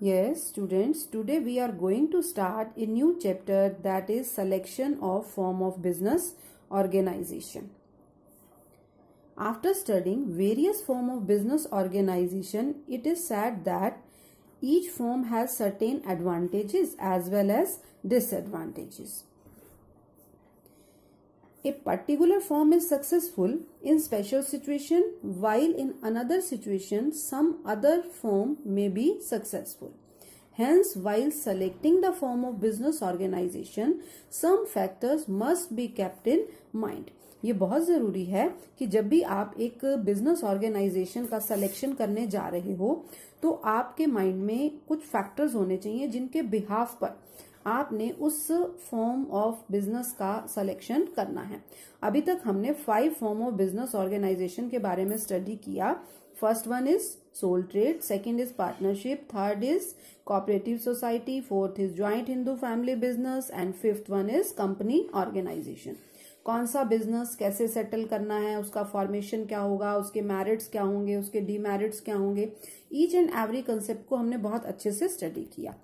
Yes, students, today we are going to start a new chapter that is selection of form of business organization. After studying various form of business organization, it is said that each form has certain advantages as well as disadvantages. a particular form is successful in special situation while in another situation some other form may be successful hence while selecting the form of business organization some factors must be kept in mind ये बहुत ज़रूरी है कि जब भी आप एक business organisation का सिलेक्शन करने जा रहे हो तो आपके माइंड में कुछ फैक्टर्स होने चाहिए जिनके बिहाफ पर आपने उस फॉर्म ऑफ बिजनेस का सिलेक्शन करना है अभी तक हमने five form of business organisation के बारे में स्टडी किया first one is sole trade second is partnership third is cooperative society fourth is joint Hindu family business and fifth one is company organisation कौन सा बिजनेस कैसे सेटल करना है उसका फॉर्मेशन क्या होगा उसके मैरिट्स क्या होंगे उसके डीमेरिट्स क्या होंगे ईच एंड एवरी कंसेप्ट को हमने बहुत अच्छे से स्टडी किया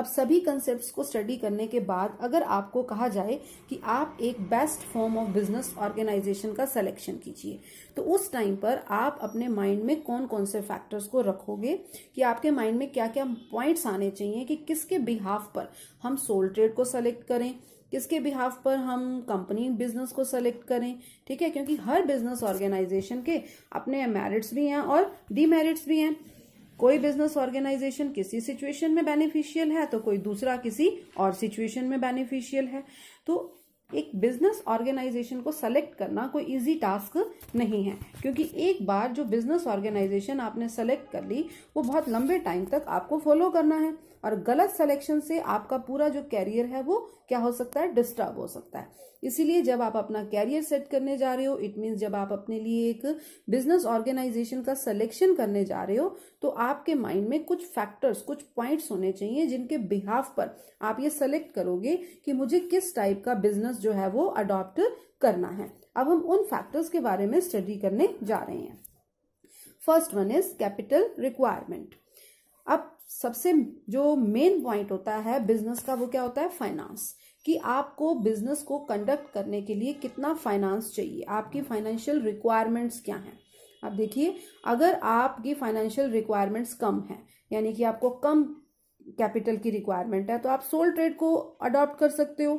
अब सभी कंसेप्ट को स्टडी करने के बाद अगर आपको कहा जाए कि आप एक best form of business organisation का सिलेक्शन कीजिए तो उस टाइम पर आप अपने माइंड में कौन कौन से फैक्टर्स को रखोगे कि आपके माइंड में क्या क्या पॉइंट्स आने चाहिए कि किसके बिहाफ पर हम सोल ट्रेड को सेलेक्ट करें किसके बिहाफ पर हम कंपनी बिजनेस को सेलेक्ट करें ठीक है क्योंकि हर बिजनेस ऑर्गेनाइजेशन के अपने मेरिट्स भी हैं और डीमेरिट्स भी हैं कोई बिजनेस ऑर्गेनाइजेशन किसी सिचुएशन में बेनिफिशियल है तो कोई दूसरा किसी और सिचुएशन में बेनिफिशियल है तो एक बिजनेस ऑर्गेनाइजेशन को सेलेक्ट करना कोई इजी टास्क नहीं है क्योंकि एक बार जो बिजनेस ऑर्गेनाइजेशन आपने सेलेक्ट कर ली वो बहुत लंबे टाइम तक आपको फॉलो करना है और गलत सिलेक्शन से आपका पूरा जो कैरियर है वो क्या हो सकता है डिस्टर्ब हो सकता है इसीलिए जब आप अपना कैरियर सेट करने जा रहे हो इट मीन्स जब आप अपने लिए एक बिजनेस ऑर्गेनाइजेशन का सिलेक्शन करने जा रहे हो तो आपके माइंड में कुछ फैक्टर्स कुछ पॉइंट्स होने चाहिए जिनके बिहाफ पर आप ये सेलेक्ट करोगे कि मुझे किस टाइप का बिजनेस जो है वो अडॉप्ट करना है अब हम उन फैक्टर्स के बारे में स्टडी करने जा रहे हैं first one is capital requirement अब सबसे जो मेन पॉइंट होता है बिजनेस का वो क्या होता है फाइनेंस कि आपको बिजनेस को कंडक्ट करने के लिए कितना फाइनेंस चाहिए आपकी फाइनेंशियल रिक्वायरमेंट्स क्या हैं अब देखिए अगर आपकी फाइनेंशियल रिक्वायरमेंट्स कम हैं यानी कि आपको कम कैपिटल की रिक्वायरमेंट है तो आप सोल ट्रेड को अडॉप्ट कर सकते हो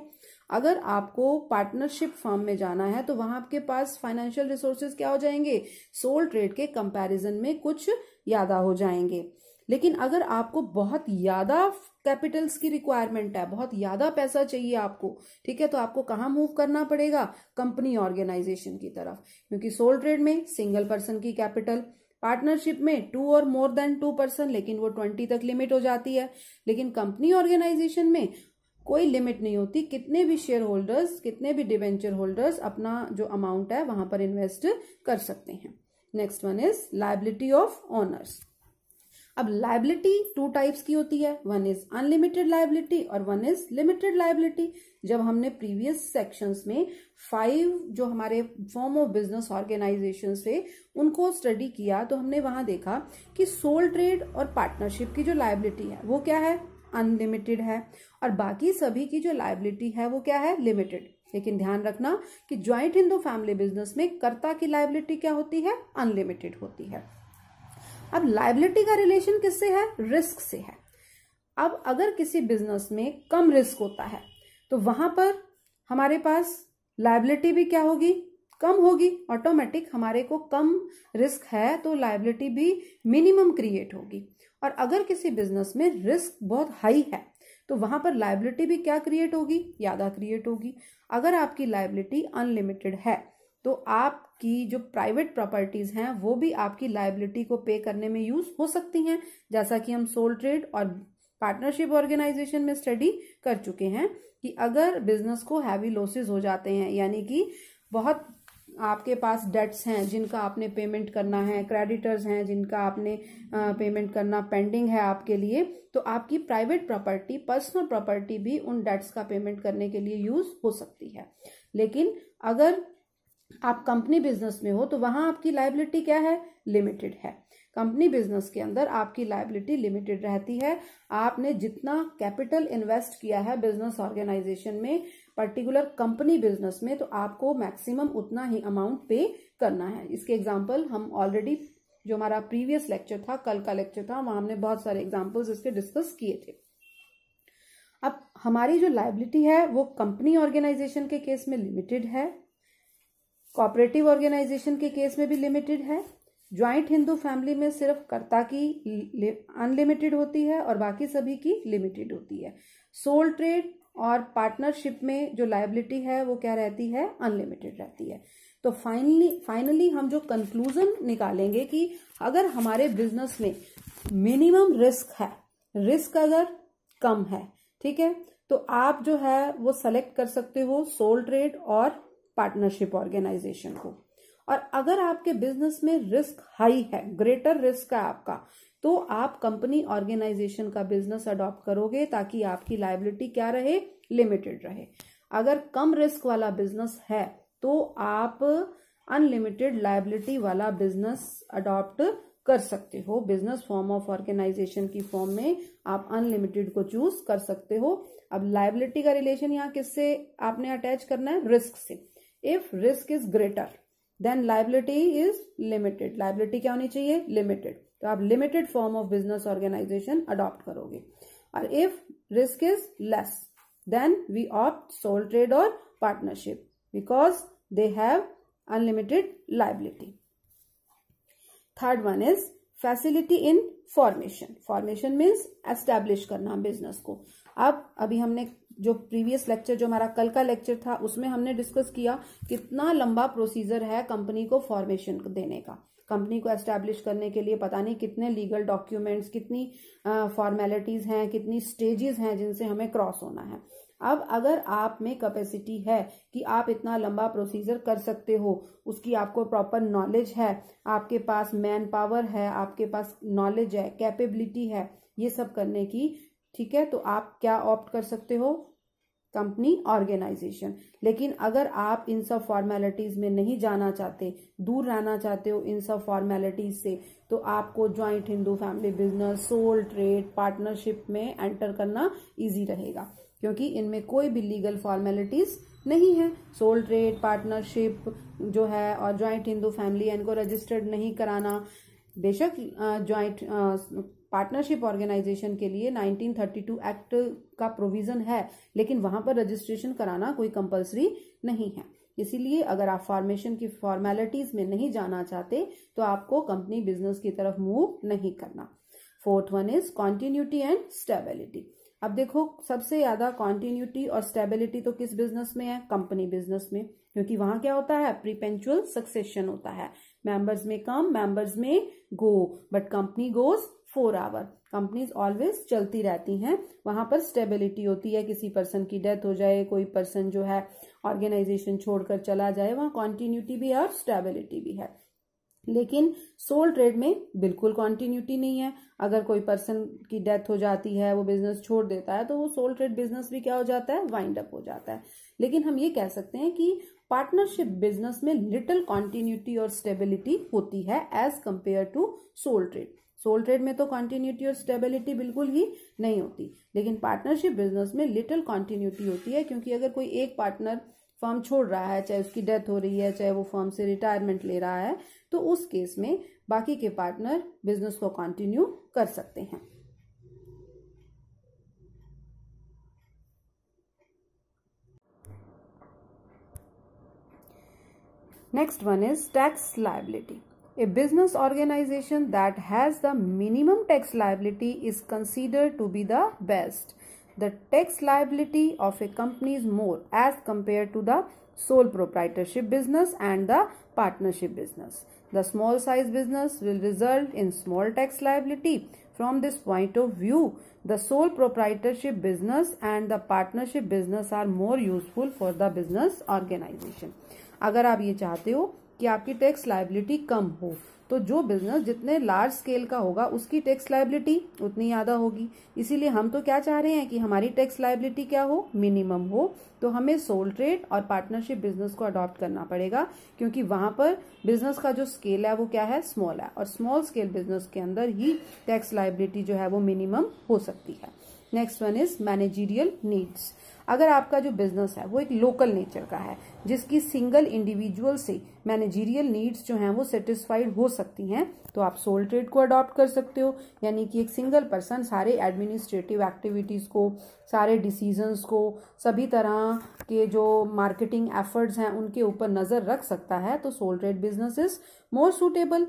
अगर आपको पार्टनरशिप फॉर्म में जाना है तो वहां आपके पास फाइनेंशियल रिसोर्सेज क्या हो जाएंगे सोल ट्रेड के कंपैरिजन में कुछ ज्यादा हो जाएंगे लेकिन अगर आपको बहुत ज़्यादा कैपिटल्स की रिक्वायरमेंट है बहुत ज़्यादा पैसा चाहिए आपको ठीक है तो आपको कहाँ मूव करना पड़ेगा कंपनी ऑर्गेनाइजेशन की तरफ क्योंकि सोल ट्रेड में सिंगल पर्सन की कैपिटल पार्टनरशिप में टू और मोर देन टू पर्सन लेकिन वो ट्वेंटी तक लिमिट हो जाती है लेकिन कंपनी ऑर्गेनाइजेशन में कोई लिमिट नहीं होती कितने भी शेयर होल्डर्स कितने भी डिवेंचर होल्डर्स अपना जो अमाउंट है वहां पर इन्वेस्ट कर सकते हैं next one is liability of owners अब लाइबिलिटी टू टाइप्स की होती है वन इज अनलिमिटेड लाइबिलिटी और वन इज लिमिटेड लाइबिलिटी जब हमने प्रीवियस सेक्शंस में फाइव जो हमारे फॉर्म ऑफ बिजनेस ऑर्गेनाइजेशन थे उनको स्टडी किया तो हमने वहां देखा कि सोल ट्रेड और पार्टनरशिप की जो लाइबिलिटी है वो क्या है अनलिमिटेड है और बाकी सभी की जो लाइबिलिटी है वो क्या है लिमिटेड लेकिन ध्यान रखना कि ज्वाइंट हिंदू फैमिली बिजनेस में कर्ता की लाइबिलिटी क्या होती है अनलिमिटेड होती है अब लाइबिलिटी का रिलेशन किससे है रिस्क से है अब अगर किसी बिजनेस में कम रिस्क होता है तो वहां पर हमारे पास लाइबिलिटी भी क्या होगी कम होगी ऑटोमेटिक हमारे को कम रिस्क है तो लाइबिलिटी भी मिनिमम क्रिएट होगी और अगर किसी बिजनेस में रिस्क बहुत हाई है तो वहां पर लाइबिलिटी भी क्या क्रिएट होगी ज़्यादा क्रिएट होगी अगर आपकी लाइबिलिटी अनलिमिटेड है तो आपकी जो प्राइवेट प्रॉपर्टीज़ हैं वो भी आपकी लाइबिलिटी को पे करने में यूज़ हो सकती हैं जैसा कि हम सोल ट्रेड और पार्टनरशिप ऑर्गेनाइजेशन में स्टडी कर चुके हैं कि अगर बिजनेस को हैवी लॉसेस हो जाते हैं यानी कि बहुत आपके पास डेट्स हैं जिनका आपने पेमेंट करना है क्रेडिटर्स हैं जिनका आपने पेमेंट करना पेंडिंग है आपके लिए तो आपकी प्राइवेट प्रॉपर्टी पर्सनल प्रॉपर्टी भी उन डेट्स का पेमेंट करने के लिए यूज़ हो सकती है लेकिन अगर आप कंपनी बिजनेस में हो तो वहां आपकी लाइबिलिटी क्या है लिमिटेड है कंपनी बिजनेस के अंदर आपकी लाइबिलिटी लिमिटेड रहती है आपने जितना कैपिटल इन्वेस्ट किया है बिजनेस ऑर्गेनाइजेशन में पर्टिकुलर कंपनी बिजनेस में तो आपको मैक्सिमम उतना ही अमाउंट पे करना है इसके एग्जाम्पल हम ऑलरेडी जो हमारा प्रीवियस लेक्चर था कल का लेक्चर था वहां हमने बहुत सारे एग्जाम्पल्स इसके डिस्कस किए थे अब हमारी जो लाइबिलिटी है वो कंपनी ऑर्गेनाइजेशन के केस में लिमिटेड है कॉपरेटिव ऑर्गेनाइजेशन के केस में भी लिमिटेड है ज्वाइंट हिंदू फैमिली में सिर्फ कर्ता की अनलिमिटेड होती है और बाकी सभी की लिमिटेड होती है सोल ट्रेड और पार्टनरशिप में जो लाइबिलिटी है वो क्या रहती है अनलिमिटेड रहती है तो फाइनली फाइनली हम जो कंक्लूजन निकालेंगे कि अगर हमारे बिजनेस में मिनिमम रिस्क है रिस्क अगर कम है ठीक है तो आप जो है वो सेलेक्ट कर सकते हो सोल ट्रेड और पार्टनरशिप ऑर्गेनाइजेशन को और अगर आपके बिजनेस में रिस्क हाई है ग्रेटर रिस्क है आपका तो आप कंपनी ऑर्गेनाइजेशन का बिजनेस अडॉप्ट करोगे ताकि आपकी लाइबिलिटी क्या रहे लिमिटेड रहे अगर कम रिस्क वाला बिजनेस है तो आप अनलिमिटेड लाइबिलिटी वाला बिजनेस अडॉप्ट कर सकते हो बिजनेस फॉर्म ऑफ ऑर्गेनाइजेशन की फॉर्म में आप अनलिमिटेड को चूज कर सकते हो अब लाइबिलिटी का रिलेशन यहाँ किससे आपने अटैच करना है रिस्क से if risk is greater than liability is limited liability क्या होनी चाहिए लिमिटेड तो आप limited form of business organisation adopt करोगे और if risk is less than we opt sole trade और partnership because they have unlimited liability third one is facility in formation formation means establish करना business को अब अभी हमने जो previous lecture जो हमारा कल का लेक्चर था उसमें हमने डिस्कस किया कितना लंबा प्रोसीजर है कंपनी को फॉर्मेशन देने का कंपनी को एस्टेब्लिश करने के लिए पता नहीं कितने लीगल डॉक्यूमेंट्स कितनी फॉर्मेलिटीज हैं कितनी स्टेजेस हैं जिनसे हमें क्रॉस होना है अब अगर आप में कैपेसिटी है कि आप इतना लंबा प्रोसीजर कर सकते हो उसकी आपको प्रॉपर नॉलेज है आपके पास मैन पावर है आपके पास नॉलेज है कैपेबिलिटी है ये सब करने की ठीक है तो आप क्या ऑप्ट कर सकते हो कंपनी ऑर्गेनाइजेशन लेकिन अगर आप इन सब फॉर्मेलिटीज में नहीं जाना चाहते दूर रहना चाहते हो इन सब फॉर्मेलिटीज से तो आपको joint Hindu family business sole trade partnership में एंटर करना इजी रहेगा क्योंकि इनमें कोई भी लीगल फॉर्मेलिटीज नहीं है सोल ट्रेड पार्टनरशिप जो है और ज्वाइंट हिंदू फैमिली इनको रजिस्टर्ड नहीं कराना बेशक ज्वाइंट पार्टनरशिप ऑर्गेनाइजेशन के लिए 1932 एक्ट का प्रोविजन है लेकिन वहां पर रजिस्ट्रेशन कराना कोई कंपलसरी नहीं है इसीलिए अगर आप फॉर्मेशन की फॉर्मेलिटीज में नहीं जाना चाहते तो आपको कंपनी बिजनेस की तरफ मूव नहीं करना fourth one is continuity and stability अब देखो सबसे ज्यादा कॉन्टिन्यूटी और स्टेबिलिटी तो किस बिजनेस में है कंपनी बिजनेस में क्योंकि वहां क्या होता है प्रीपेंचुअल सक्सेशन होता है मेंबर्स में कम मेंबर्स में go but company goes forever companies always चलती रहती हैं वहां पर स्टेबिलिटी होती है किसी पर्सन की डेथ हो जाए कोई पर्सन जो है ऑर्गेनाइजेशन छोड़कर चला जाए वहां कॉन्टिन्यूटी भी है और स्टेबिलिटी भी है लेकिन सोल ट्रेड में बिल्कुल कॉन्टिन्यूटी नहीं है अगर कोई पर्सन की डेथ हो जाती है वो बिजनेस छोड़ देता है तो वो सोल ट्रेड बिजनेस भी क्या हो जाता है वाइंड अप हो जाता है लेकिन हम ये कह सकते हैं कि पार्टनरशिप बिजनेस में लिटिल कॉन्टिन्यूटी और स्टेबिलिटी होती है as compare to sole trade sole trade में तो कॉन्टिन्यूटी और स्टेबिलिटी बिल्कुल ही नहीं होती लेकिन पार्टनरशिप बिजनेस में लिटिल कॉन्टिन्यूटी होती है क्योंकि अगर कोई एक पार्टनर फर्म छोड़ रहा है चाहे उसकी डेथ हो रही है चाहे वो फर्म से रिटायरमेंट ले रहा है तो उस केस में बाकी के पार्टनर बिजनेस को कंटिन्यू कर सकते हैं next one is tax liability A business organization that has the minimum tax liability is considered to be the best. The tax liability of a company is more as compared to the sole proprietorship business and the partnership business. The small size business will result in small tax liability. From this point of view, the sole proprietorship business and the partnership business are more useful for the business organization. अगर आप ये चाहते हो कि आपकी tax liability कम हो तो जो बिजनेस जितने लार्ज स्केल का होगा उसकी टैक्स लाइबिलिटी उतनी ज़्यादा होगी इसीलिए हम तो क्या चाह रहे हैं कि हमारी टैक्स लाइबिलिटी क्या हो मिनिमम हो तो हमें सोल ट्रेड और पार्टनरशिप बिजनेस को अडॉप्ट करना पड़ेगा क्योंकि वहां पर बिजनेस का जो स्केल है वो क्या है स्मॉल है और स्मॉल स्केल बिजनेस के अंदर ही टैक्स लाइबिलिटी जो है वो मिनिमम हो सकती है next one is managerial needs अगर आपका जो बिजनेस है वो एक लोकल नेचर का है जिसकी सिंगल इंडिविजुअल से मैनेजीरियल नीड्स जो हैं वो सेटिस्फाइड हो सकती हैं तो आप सोल ट्रेड को अडॉप्ट कर सकते हो यानी कि एक सिंगल पर्सन सारे एडमिनिस्ट्रेटिव एक्टिविटीज़ को सारे डिसीजंस को सभी तरह के जो मार्केटिंग एफर्ट्स हैं उनके ऊपर नज़र रख सकता है तो sole trade business is more suitable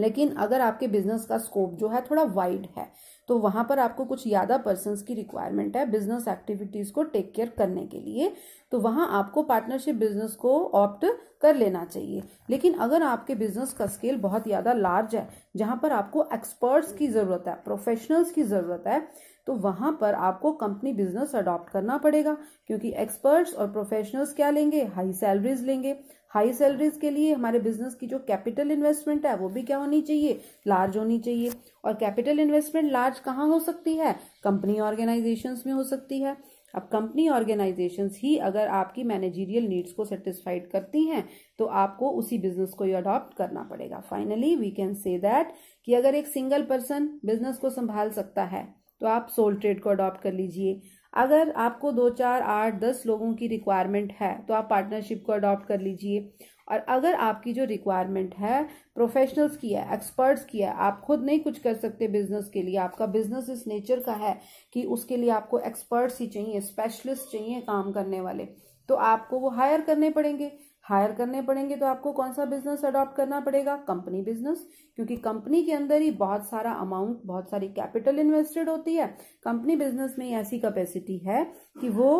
लेकिन अगर आपके बिजनेस का स्कोप जो है थोड़ा वाइड है तो वहाँ पर आपको कुछ ज़्यादा पर्सनस की रिक्वायरमेंट है बिजनेस एक्टिविटीज़ को टेक केयर करने के लिए तो वहाँ आपको पार्टनरशिप बिजनेस को ऑप्ट कर लेना चाहिए लेकिन अगर आपके बिजनेस का स्केल बहुत ज़्यादा लार्ज है जहाँ पर आपको एक्सपर्ट्स की ज़रूरत है प्रोफेशनल्स की ज़रूरत है तो वहाँ पर आपको कंपनी बिजनेस अडॉप्ट करना पड़ेगा क्योंकि एक्सपर्ट्स और प्रोफेशनल्स क्या लेंगे हाई सैलरीज लेंगे हाई सैलरीज के लिए हमारे बिजनेस की जो कैपिटल इन्वेस्टमेंट है वो भी क्या होनी चाहिए लार्ज होनी चाहिए और कैपिटल इन्वेस्टमेंट लार्ज कहाँ हो सकती है कंपनी ऑर्गेनाइजेशन में हो सकती है अब कंपनी ऑर्गेनाइजेशंस ही अगर आपकी मैनेजीरियल नीड्स को सेटिस्फाइड करती हैं तो आपको उसी बिजनेस को अडॉप्ट करना पड़ेगा finally we can say that कि अगर एक सिंगल पर्सन बिजनेस को संभाल सकता है तो आप सोल ट्रेड को अडॉप्ट कर लीजिए अगर आपको दो चार आठ दस लोगों की रिक्वायरमेंट है तो आप पार्टनरशिप को अडॉप्ट कर लीजिए और अगर आपकी जो रिक्वायरमेंट है प्रोफेशनल्स की है एक्सपर्ट्स की है आप खुद नहीं कुछ कर सकते बिजनेस के लिए आपका बिजनेस इस नेचर का है कि उसके लिए आपको एक्सपर्ट्स ही चाहिए स्पेशलिस्ट चाहिए काम करने वाले तो आपको वो हायर करने पड़ेंगे हायर करने पड़ेंगे तो आपको कौन सा बिजनेस अडॉप्ट करना पड़ेगा कंपनी बिजनेस क्योंकि कंपनी के अंदर ही बहुत सारा अमाउंट बहुत सारी कैपिटल इन्वेस्टेड होती है कंपनी बिजनेस में ऐसी कैपेसिटी है कि वो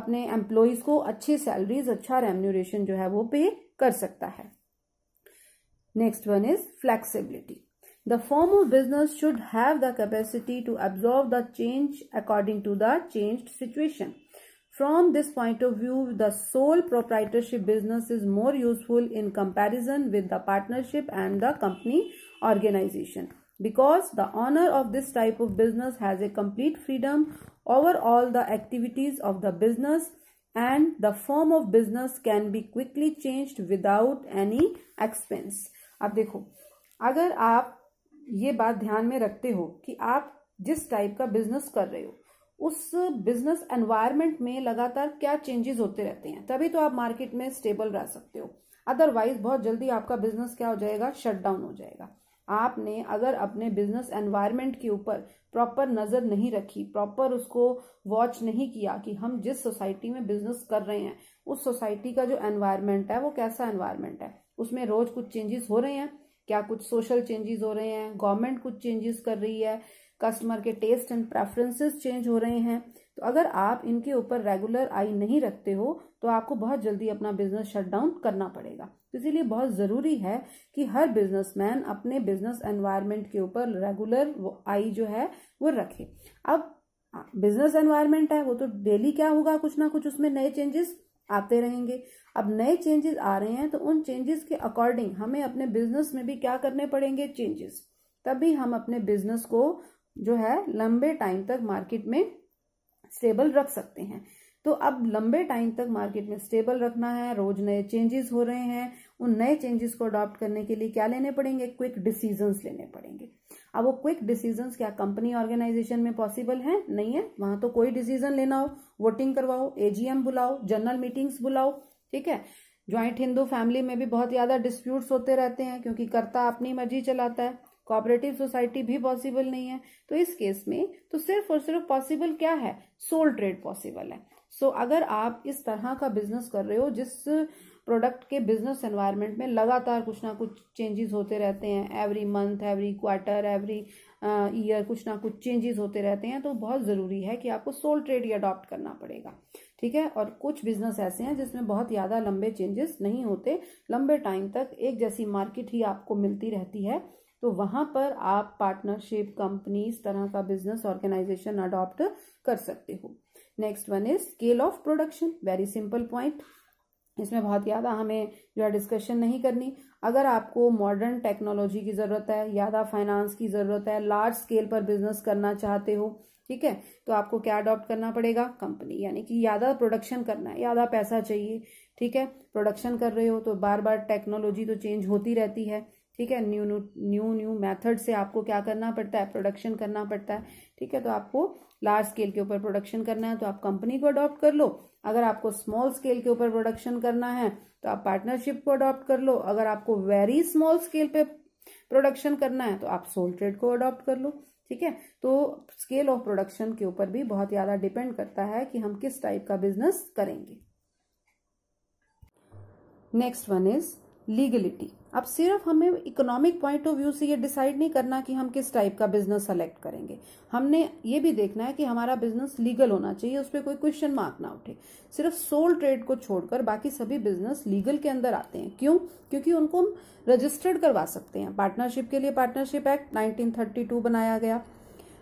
अपने एम्प्लॉयज को अच्छी सैलरीज अच्छा रेम्यूरेशन जो है वो पे कर सकता है next one is flexibility the form of business should have the capacity to absorb the change according to the change situation From this point of view, the sole proprietorship business is more useful in comparison with the partnership and the company organization because the owner of this type of business has a complete freedom over all the activities of the business and the form of business can be quickly changed without any expense. अब देखो अगर आप ये बात ध्यान में रखते हो कि आप जिस टाइप का बिजनेस कर रहे हो उस बिजनेस एनवायरमेंट में लगातार क्या चेंजेस होते रहते हैं तभी तो आप मार्केट में स्टेबल रह सकते हो अदरवाइज बहुत जल्दी आपका बिजनेस क्या हो जाएगा शट डाउन हो जाएगा आपने अगर अपने बिजनेस एनवायरमेंट के ऊपर प्रॉपर नज़र नहीं रखी प्रॉपर उसको वॉच नहीं किया कि हम जिस सोसाइटी में बिजनेस कर रहे हैं उस सोसाइटी का जो एनवायरमेंट है वो कैसा एनवायरमेंट है उसमें रोज कुछ चेंजेस हो रहे हैं क्या कुछ सोशल चेंजेस हो रहे हैं गवर्नमेंट कुछ चेंजेस कर रही है कस्टमर के टेस्ट एंड प्रेफरेंसेस चेंज हो रहे हैं तो अगर आप इनके ऊपर रेगुलर आई नहीं रखते हो तो आपको बहुत जल्दी अपना बिजनेस शट डाउन करना पड़ेगा तो इसीलिए बहुत ज़रूरी है कि हर बिजनेसमैन अपने बिजनेस एनवायरनमेंट के ऊपर रेगुलर आई जो है वो रखे अब बिजनेस एनवायरनमेंट है वो तो डेली क्या होगा कुछ ना कुछ उसमें नए चेंजेस आते रहेंगे अब नए चेंजेस आ रहे हैं तो उन चेंजेस के अकॉर्डिंग हमें अपने बिजनेस में भी क्या करने पड़ेंगे चेंजेस तभी हम अपने बिजनेस को जो है लंबे टाइम तक मार्केट में स्टेबल रख सकते हैं तो अब लंबे टाइम तक मार्केट में स्टेबल रखना है रोज नए चेंजेस हो रहे हैं उन नए चेंजेस को अडॉप्ट करने के लिए क्या लेने पड़ेंगे क्विक डिसीजंस लेने पड़ेंगे अब वो क्विक डिसीजंस क्या कंपनी ऑर्गेनाइजेशन में पॉसिबल है नहीं है वहां तो कोई डिसीजन लेना हो वोटिंग करवाओ एजीएम बुलाओ जनरल मीटिंग्स बुलाओ ठीक है ज्वाइंट हिंदू फैमिली में भी बहुत ज्यादा डिस्प्यूट्स होते रहते हैं क्योंकि करता अपनी मर्जी चलाता है कोऑपरेटिव सोसाइटी भी पॉसिबल नहीं है तो इस केस में तो सिर्फ और सिर्फ पॉसिबल क्या है सोल ट्रेड पॉसिबल है सो so, अगर आप इस तरह का बिजनेस कर रहे हो जिस प्रोडक्ट के बिजनेस एनवायरनमेंट में लगातार कुछ ना कुछ चेंजेस होते रहते हैं every month every quarter every year कुछ ना कुछ चेंजेस होते रहते हैं तो बहुत ज़रूरी है कि आपको सोल ट्रेड ही अडॉप्ट करना पड़ेगा ठीक है और कुछ बिजनेस ऐसे हैं जिसमें बहुत ज़्यादा लंबे चेंजेस नहीं होते लंबे टाइम तक एक जैसी मार्केट ही आपको मिलती रहती है तो वहाँ पर आप पार्टनरशिप कंपनी इस तरह का बिजनेस ऑर्गेनाइजेशन अडॉप्ट कर सकते हो next one is scale of production very simple point इसमें बहुत ज़्यादा हमें जो है डिस्कशन नहीं करनी अगर आपको मॉडर्न टेक्नोलॉजी की ज़रूरत है ज़्यादा फाइनेंस की ज़रूरत है लार्ज स्केल पर बिजनेस करना चाहते हो ठीक है तो आपको क्या अडॉप्ट करना पड़ेगा कंपनी यानी कि ज़्यादा प्रोडक्शन करना है ज़्यादा पैसा चाहिए ठीक है प्रोडक्शन कर रहे हो तो बार बार टेक्नोलॉजी तो चेंज होती रहती है ठीक है new new new new method से आपको क्या करना पड़ता है प्रोडक्शन करना पड़ता है ठीक है तो आपको लार्ज स्केल के ऊपर प्रोडक्शन करना है तो आप कंपनी को अडॉप्ट कर लो अगर आपको स्मॉल स्केल के ऊपर प्रोडक्शन करना है तो आप पार्टनरशिप को अडॉप्ट कर लो अगर आपको वेरी स्मॉल स्केल पे प्रोडक्शन करना है तो आप सोल ट्रेड को अडॉप्ट कर लो ठीक है तो स्केल ऑफ प्रोडक्शन के ऊपर भी बहुत ज़्यादा डिपेंड करता है कि हम किस टाइप का बिजनेस करेंगे नेक्स्ट वन इज लीगलिटी अब सिर्फ हमें इकोनॉमिक पॉइंट ऑफ व्यू से ये डिसाइड नहीं करना कि हम किस टाइप का बिजनेस सेलेक्ट करेंगे हमने ये भी देखना है कि हमारा बिजनेस लीगल होना चाहिए उस पर कोई क्वेश्चन मार्क ना उठे सिर्फ सोल ट्रेड को छोड़कर बाकी सभी बिजनेस लीगल के अंदर आते हैं क्यों क्योंकि उनको हम रजिस्टर्ड करवा सकते हैं पार्टनरशिप के लिए पार्टनरशिप एक्ट नाइनटीन बनाया गया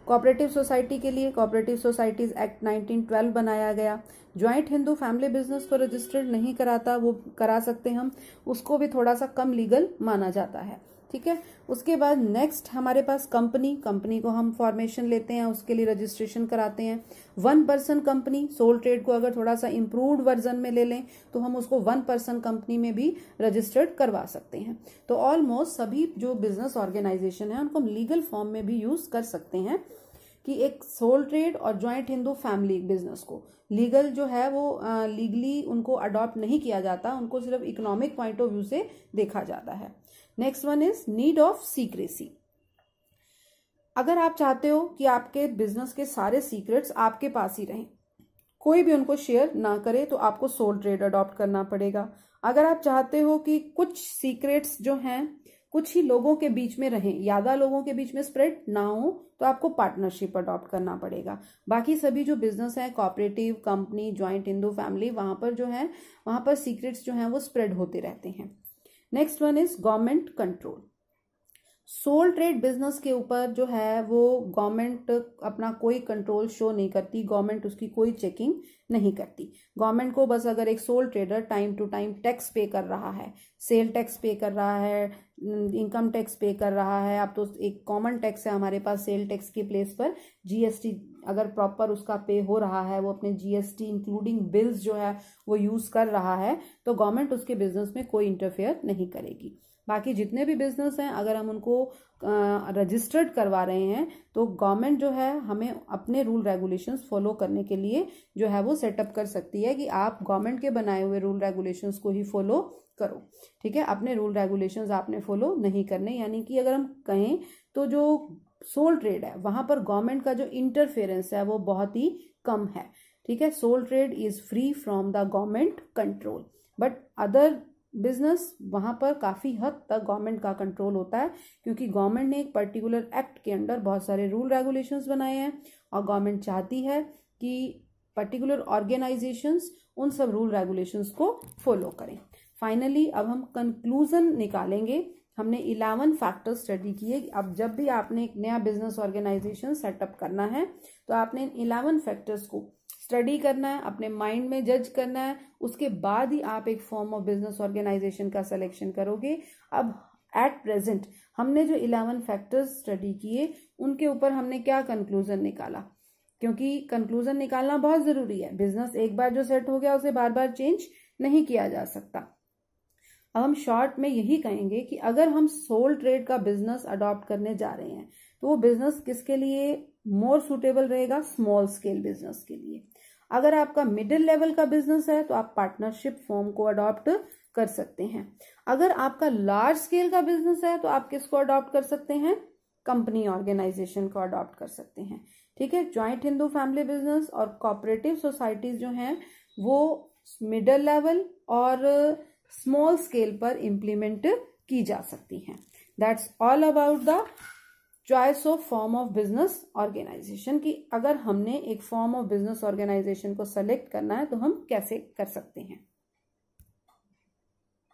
कोऑपरेटिव सोसाइटी के लिए कोऑपरेटिव सोसाइटीज एक्ट 1912 बनाया गया ज्वाइंट हिंदू फैमिली बिजनेस को रजिस्टर्ड नहीं कराता वो करा सकते हम उसको भी थोड़ा सा कम लीगल माना जाता है ठीक है उसके बाद नेक्स्ट हमारे पास कंपनी कंपनी को हम फॉर्मेशन लेते हैं उसके लिए रजिस्ट्रेशन कराते हैं one person company sole trade को अगर थोड़ा सा इम्प्रूव्ड वर्जन में ले लें तो हम उसको वन पर्सन कंपनी में भी रजिस्टर्ड करवा सकते हैं तो ऑलमोस्ट सभी जो बिजनेस ऑर्गेनाइजेशन है उनको हम लीगल फॉर्म में भी यूज कर सकते हैं कि एक सोल ट्रेड और ज्वाइंट हिंदू फैमिली बिजनेस को लीगल जो है वो लीगली उनको अडॉप्ट नहीं किया जाता उनको सिर्फ इकोनॉमिक पॉइंट ऑफ व्यू से देखा जाता है next one is need of secrecy अगर आप चाहते हो कि आपके बिजनेस के सारे सीक्रेट्स आपके पास ही रहें कोई भी उनको शेयर ना करे तो आपको सोल ट्रेड अडॉप्ट करना पड़ेगा अगर आप चाहते हो कि कुछ सीक्रेट्स जो हैं कुछ ही लोगों के बीच में रहें ज्यादा लोगों के बीच में स्प्रेड ना हो तो आपको पार्टनरशिप अडॉप्ट करना पड़ेगा बाकी सभी जो बिजनेस है cooperative company joint Hindu family वहां पर जो है वहां पर सीक्रेट्स जो है वो स्प्रेड होते रहते हैं next one is government control sole trade business के ऊपर जो है वो गवर्नमेंट अपना कोई कंट्रोल शो नहीं करती गवर्नमेंट उसकी कोई चेकिंग नहीं करती गवर्नमेंट को बस अगर एक sole trader time to time tax pay कर रहा है सेल टैक्स पे कर रहा है इनकम टैक्स पे कर रहा है अब तो एक कॉमन टैक्स है हमारे पास सेल टैक्स के प्लेस पर जीएसटी अगर प्रॉपर उसका पे हो रहा है वो अपने जीएसटी इंक्लूडिंग बिल्स जो है वो यूज़ कर रहा है तो गवर्नमेंट उसके बिजनेस में कोई इंटरफेयर नहीं करेगी बाकी जितने भी बिजनेस हैं अगर हम उनको रजिस्टर्ड करवा रहे हैं तो गवर्नमेंट जो है हमें अपने रूल रेगुलेशंस फॉलो करने के लिए जो है वो सेटअप कर सकती है कि आप गवर्नमेंट के बनाए हुए रूल रेगुलेशंस को ही फॉलो करो ठीक है अपने रूल रेगुलेशंस आपने फॉलो नहीं करने यानी कि अगर हम कहें तो जो सोल ट्रेड है वहां पर गवर्नमेंट का जो इंटरफेरेंस है वो बहुत ही कम है ठीक है sole trade is free from the government control but other business वहाँ पर काफ़ी हद तक गवर्नमेंट का कंट्रोल होता है क्योंकि गवर्नमेंट ने एक पर्टिकुलर एक्ट के अंडर बहुत सारे रूल रेगुलेशंस बनाए हैं और गवर्नमेंट चाहती है कि पर्टिकुलर ऑर्गेनाइजेशंस उन सब रूल रेगुलेशंस को फॉलो करें फाइनली अब हम कंक्लूजन निकालेंगे हमने इलेवन फैक्टर्स स्टडी किए अब जब भी आपने एक नया बिजनेस ऑर्गेनाइजेशन सेटअप करना है तो आपने इन इलेवन फैक्टर्स को स्टडी करना है अपने माइंड में जज करना है उसके बाद ही आप एक फॉर्म ऑफ बिजनेस ऑर्गेनाइजेशन का सिलेक्शन करोगे अब एट प्रेजेंट हमने जो इलेवन फैक्टर्स स्टडी किए उनके ऊपर हमने क्या कंक्लूजन निकाला क्योंकि कंक्लूजन निकालना बहुत जरूरी है बिजनेस एक बार जो सेट हो गया उसे बार बार चेंज नहीं किया जा सकता अब हम शॉर्ट में यही कहेंगे कि अगर हम सोल ट्रेड का बिजनेस अडॉप्ट करने जा रहे हैं तो वो बिजनेस किसके लिए मोर सुटेबल रहेगा स्मॉल स्केल बिजनेस के लिए अगर आपका मिडिल लेवल का बिजनेस है तो आप पार्टनरशिप फॉर्म को अडॉप्ट कर सकते हैं अगर आपका लार्ज स्केल का बिजनेस है तो आप किसको अडॉप्ट कर सकते हैं कंपनी ऑर्गेनाइजेशन को अडॉप्ट कर सकते हैं ठीक है ज्वाइंट हिंदू फैमिली बिजनेस और कॉपरेटिव सोसाइटीज जो हैं वो मिडल लेवल और स्मॉल स्केल पर इम्प्लीमेंट की जा सकती हैं that's all about the choice of form of business organisation की अगर हमने एक फॉर्म ऑफ बिजनेस ऑर्गेनाइजेशन को सेलेक्ट करना है तो हम कैसे कर सकते हैं